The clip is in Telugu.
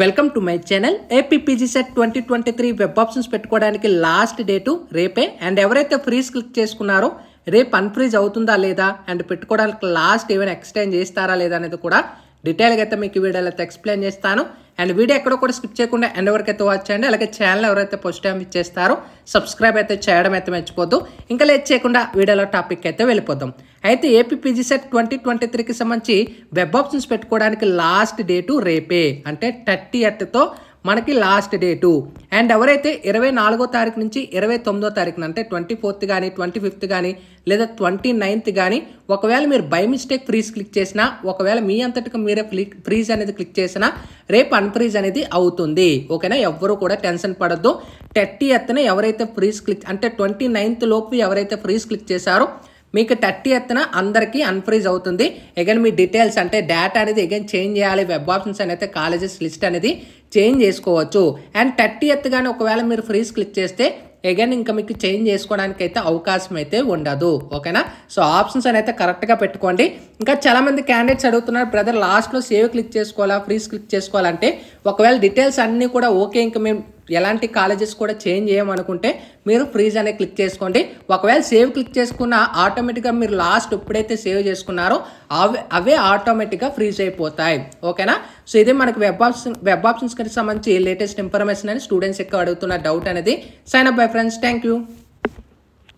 welcome to my channel APPG CET twenty twenty three web options పెట్టుకోవడానికి లాస్ట్ డేటు రేపే అండ్ ఎవరైతే ఫ్రీస్ క్లిక్ చేసుకున్నారో రేపు అన్ఫ్రీజ్ అవుతుందా లేదా అండ్ పెట్టుకోవడానికి లాస్ట్ ఏమైనా ఎక్స్టెండ్ చేస్తారా లేదా అనేది కూడా డీటెయిల్గా అయితే మీకు వీడియోలో అయితే ఎక్స్ప్లెయిన్ చేస్తాను అండ్ వీడియో ఎక్కడ కూడా స్కిప్ చేయకుండా ఎండ్ వరకు అయితే వాచ్ చేయండి అలాగే ఛానల్ ఎవరైతే పోస్ట్ టైం ఇచ్చేస్తారో సబ్స్క్రైబ్ అయితే చేయడం అయితే మర్చిపోద్దు ఇంకా లేదు చేయకుండా వీడియోలో టాపిక్ అయితే వెళ్ళిపోదాం అయితే AP PG CET twenty twenty త్రీకి సంబంధించి వెబ్ ఆప్షన్స్ పెట్టుకోవడానికి లాస్ట్ డేటు రేపే అంటే థర్టీ ఎత్తో మనకి లాస్ట్ డేటు అండ్ ఎవరైతే ఇరవై నాలుగో తారీఖు నుంచి ఇరవై తొమ్మిదో తారీఖున అంటే ట్వంటీ ఫోర్త్ కానీ ట్వంటీ ఫిఫ్త్ కానీ లేదా ట్వంటీ నైన్త్ కానీ ఒకవేళ మీరు బై మిస్టేక్ ఫ్రీజ్ క్లిక్ చేసినా ఒకవేళ మీ అంతటికి మీరే ఫ్రీజ్ అనేది క్లిక్ చేసినా రేపు అన్ఫ్రీజ్ అనేది అవుతుంది ఓకేనా ఎవ్వరు కూడా టెన్షన్ పడద్దు టెట్టి ఎత్తనే ఎవరైతే ఫ్రీజ్ క్లిక్ అంటే ట్వంటీ నైన్త్ లోపు ఎవరైతే ఫ్రీజ్ క్లిక్ చేశారో మీకు థర్టీ ఎత్తున అందరికీ అన్ఫ్రీజ్ అవుతుంది అగైన్ మీ డీటెయిల్స్ అంటే డేటా అనేది అగైన్ చేంజ్ చేయాలి వెబ్ ఆప్షన్స్ అనేది కాలేజెస్ లిస్ట్ అనేది చేంజ్ చేసుకోవచ్చు అండ్ థర్టీ ఎత్ కానీ ఒకవేళ మీరు ఫ్రీజ్ క్లిక్ చేస్తే అగైన్ ఇంకా మీకు చేంజ్ చేసుకోవడానికి అయితే అవకాశం అయితే ఉండదు ఓకేనా సో ఆప్షన్స్ అని అయితే కరెక్ట్గా పెట్టుకోండి ఇంకా చాలామంది క్యాండిడేట్స్ అడుగుతున్నారు బ్రదర్ లాస్ట్లో సేవ్ క్లిక్ చేసుకోవాలా ఫ్రీస్ క్లిక్ చేసుకోవాలంటే ఒకవేళ డీటెయిల్స్ అన్నీ కూడా ఓకే ఇంకా మేము ఎలాంటి కాలేజెస్ కూడా చేంజ్ చేయమనుకుంటే మీరు ఫ్రీజ్ అనే క్లిక్ చేసుకోండి ఒకవేళ సేవ్ క్లిక్ చేసుకున్న ఆటోమేటిక్గా మీరు లాస్ట్ ఎప్పుడైతే సేవ్ చేసుకున్నారో అవే అవే ఆటోమేటిక్గా ఫ్రీజ్ అయిపోతాయి ఓకేనా సో ఇదే మనకు వెబ్ ఆప్షన్ వెబ్ ఆప్షన్స్కి సంబంధించి లేటెస్ట్ ఇన్ఫర్మేషన్ అని స్టూడెంట్స్ ఎక్కువ అడుగుతున్న డౌట్ అనేది sign up bye friends thank you